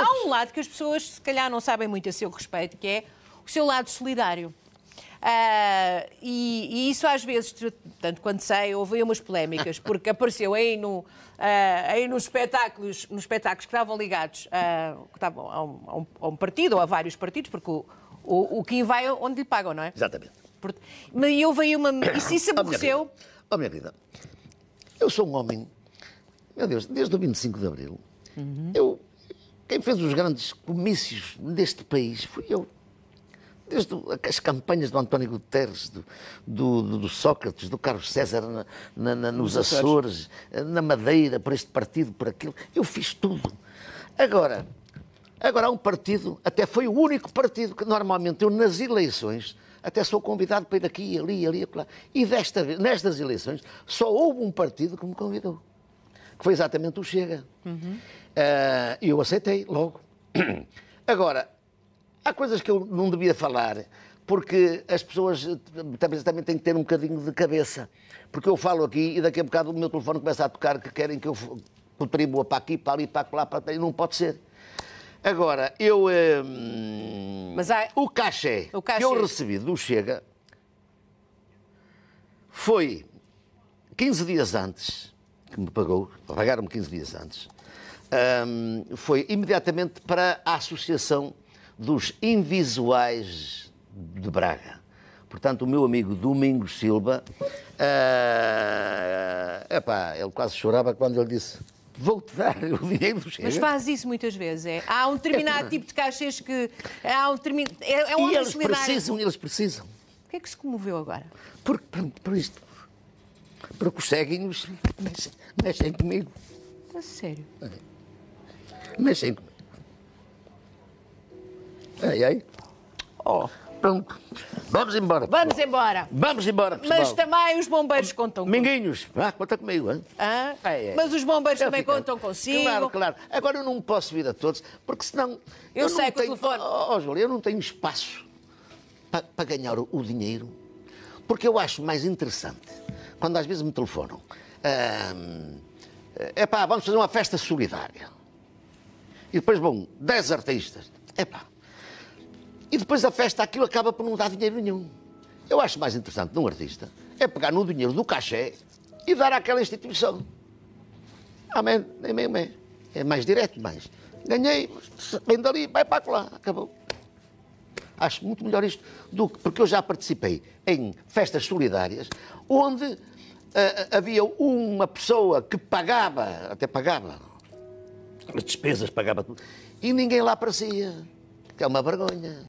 Há um lado que as pessoas, se calhar, não sabem muito a seu respeito, que é o seu lado solidário. Uh, e, e, isso às vezes, tanto quanto sei, houve umas polémicas, porque apareceu aí, no, uh, aí nos, espetáculos, nos espetáculos que estavam ligados uh, que estavam a, um, a, um, partido ou a vários partidos, porque o, o, o Kim vai onde lhe pagam, não é? Exatamente. Por, mas eu veio uma. Isso, isso aborreceu. Oh, minha vida, eu sou um homem, meu Deus, desde o 25 de Abril, uhum. eu quem fez os grandes comícios deste país fui eu. Desde as campanhas do António Guterres, do, do, do Sócrates, do Carlos César na, na, na, nos Açores, na Madeira, por este partido, por aquilo. Eu fiz tudo. Agora, agora há um partido, até foi o único partido que normalmente eu, nas eleições, até sou convidado para ir aqui, ali, ali, lá. E desta vez, nestas eleições, só houve um partido que me convidou que foi exatamente o Chega. E uhum. uh, ah, eu aceitei logo. Agora, há coisas que eu não devia falar, porque as pessoas também, também têm que ter um bocadinho de cabeça. Porque eu falo aqui e daqui a bocado o meu telefone começa a tocar que querem que eu contribua para aqui, para ali, para lá, para ali. Não pode ser. Agora, eu. Hum, Mas há... o, cachê o cachê que eu recebi do Chega foi 15 dias antes que me pagou, pagaram-me 15 dias antes, um, foi imediatamente para a Associação dos Invisuais de Braga. Portanto, o meu amigo Domingos Silva, uh, epá, ele quase chorava quando ele disse vou-te dar o dinheiro do Chega. Mas faz isso muitas vezes, é? Há um determinado é. tipo de caixas que... Há um determin... é, é um e eles solidário. precisam, eles precisam. O que é que se comoveu agora? Por, por, por isto porque os ceguinhos mexem, mexem comigo. A sério? É. Mexem comigo. Ai, ai. Oh. Pronto. Vamos embora. Pessoal. Vamos embora. Vamos embora, pessoal. Mas também os bombeiros contam comigo. Minguinhos, ah, conta comigo. Hein? Ah, é, é. Mas os bombeiros eu também fico... contam consigo. Claro, claro. Agora eu não posso vir a todos, porque senão... Eu, eu sei não que tenho... o telefone... Oh, Júlia, eu não tenho espaço para, para ganhar o dinheiro porque eu acho mais interessante quando às vezes me telefonam: é pá, vamos fazer uma festa solidária. E depois vão 10 artistas. É pá. E depois a festa, aquilo acaba por não dar dinheiro nenhum. Eu acho mais interessante num artista é pegar no dinheiro do cachê e dar àquela instituição. Amém, amém, amém. É mais direto, mais. Ganhei, vem dali, vai para lá, acabou. Acho muito melhor isto do que. Porque eu já participei em festas solidárias onde uh, havia uma pessoa que pagava, até pagava, as despesas pagava tudo, e ninguém lá aparecia. Que é uma vergonha.